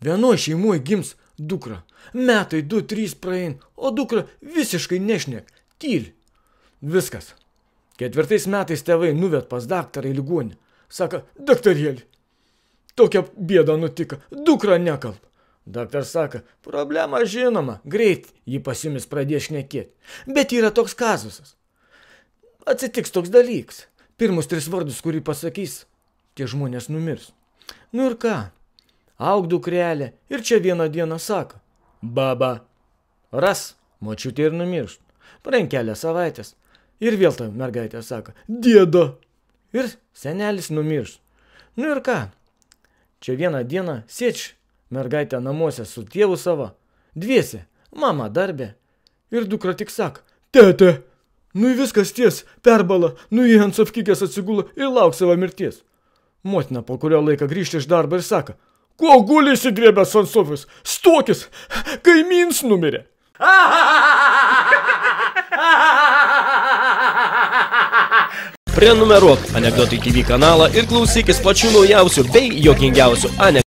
Vienoje šeimoje gims dukra. Metai du, trys praein, o dukra visiškai nešnek, tyli. Viskas. Ketvirtais metais tėvai nuvet pas daktarą į ligonį. Saka, daktarėlį, tokia bėda nutika, dukra nekalb. Daktar sako, problema žinoma, greit jį pas jumis pradės šnekėti. Bet yra toks kazusas. Atsitiks toks dalyks. Pirmus tris vardus, kurį pasakys, tie žmonės numirs. Nu ir ką? auk dukrelė ir čia vieną dieną sako, baba, ras, močiutė ir numirš, praein kelias savaitės ir vėl ta mergaitė sako, dėda, ir senelis numirš. Nu ir ką, čia vieną dieną sieč mergaitė namuose su tėvu savo, dviesi, mama darbė ir dukra tik sako, tėte, nu viskas ties, perbala, nu į ant sofkikės atsigula ir lauk savo mirties. Motina po kurio laiko grįžti iš darbo ir sako, Ko guli įsidrėbęs ant sofos? Stokis! Kaimyns numirė! Prenumeruok Anekdotai TV kanalą ir klausykis pačių naujausių bei jokingiausių anekdotų.